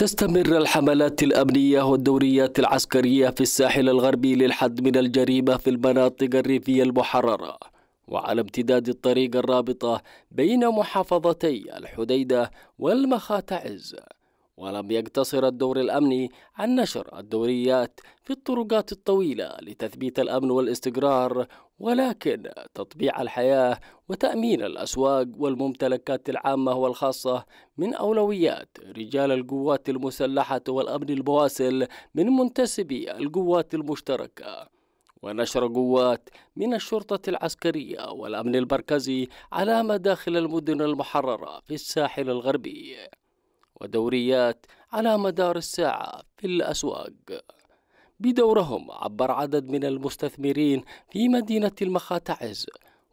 تستمر الحملات الأمنية والدوريات العسكرية في الساحل الغربي للحد من الجريمة في المناطق الريفية المحررة وعلى امتداد الطريق الرابطة بين محافظتي الحديدة والمخاتعز ولم يقتصر الدور الأمني عن نشر الدوريات في الطرقات الطويلة لتثبيت الأمن والاستقرار ولكن تطبيع الحياة وتأمين الأسواق والممتلكات العامة والخاصة من أولويات رجال القوات المسلحة والأمن البواسل من منتسبي القوات المشتركة ونشر قوات من الشرطة العسكرية والأمن المركزي على مداخل المدن المحررة في الساحل الغربي ودوريات على مدار الساعة في الأسواق بدورهم عبر عدد من المستثمرين في مدينة المخاتعز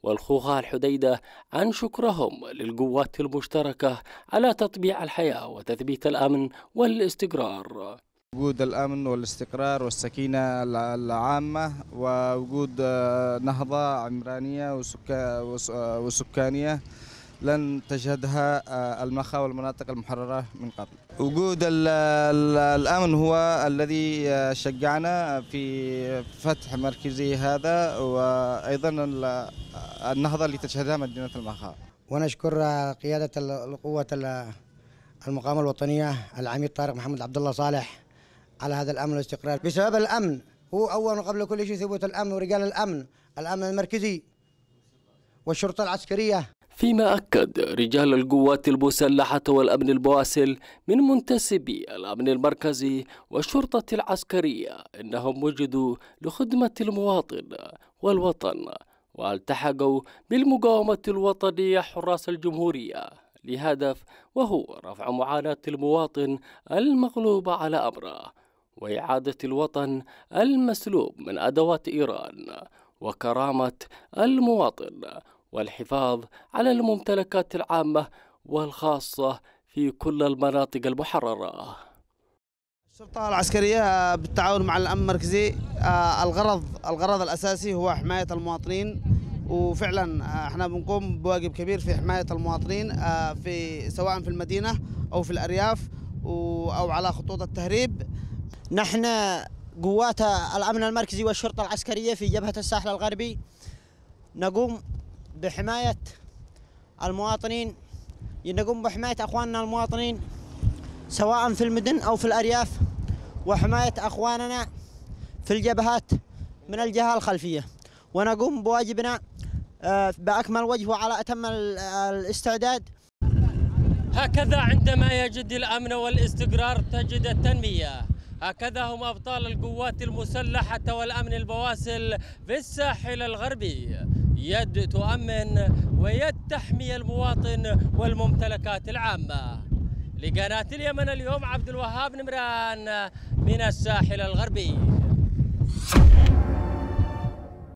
والخوخة الحديدة عن شكرهم للقوات المشتركة على تطبيع الحياة وتثبيت الأمن والاستقرار وجود الأمن والاستقرار والسكينة العامة ووجود آه، نهضة عمرانية آه، وسكانية لن تشهدها آه، المخا والمناطق المحررة من قبل وجود الأمن هو الذي آه، شجعنا في فتح مركزي هذا وأيضا آه، النهضة اللي تشهدها مدينة المخا ونشكر قيادة القوة المقاومة الوطنية العميد طارق محمد عبد الله صالح على هذا الأمن والاستقرار بسبب الأمن هو أول وقبل كل شيء ثبوت الأمن ورجال الأمن الأمن المركزي والشرطة العسكرية فيما أكد رجال القوات المسلحة والأمن البواسل من منتسبي الأمن المركزي والشرطة العسكرية أنهم وجدوا لخدمة المواطن والوطن والتحقوا بالمقاومة الوطنية حراس الجمهورية لهدف وهو رفع معاناة المواطن المغلوب على أمره وإعادة الوطن المسلوب من أدوات إيران وكرامة المواطن والحفاظ على الممتلكات العامة والخاصة في كل المناطق المحررة الشرطة العسكرية بالتعاون مع الأمن المركزي آه، الغرض الغرض الأساسي هو حماية المواطنين وفعلا آه، احنا بنقوم بواجب كبير في حماية المواطنين آه، في سواء في المدينة أو في الأرياف أو على خطوط التهريب نحن قوات الأمن المركزي والشرطة العسكرية في جبهة الساحل الغربي نقوم بحماية المواطنين نقوم بحماية أخواننا المواطنين سواء في المدن أو في الأرياف وحماية أخواننا في الجبهات من الجهة الخلفية ونقوم بواجبنا آه، بأكمل وجه وعلى أتم الاستعداد هكذا عندما يجد الأمن والاستقرار تجد التنمية هكذا هم أبطال القوات المسلحة والأمن البواسل في الساحل الغربي يد تؤمن ويد تحمي المواطن والممتلكات العامة لقناة اليمن اليوم عبد الوهاب نمران من الساحل الغربي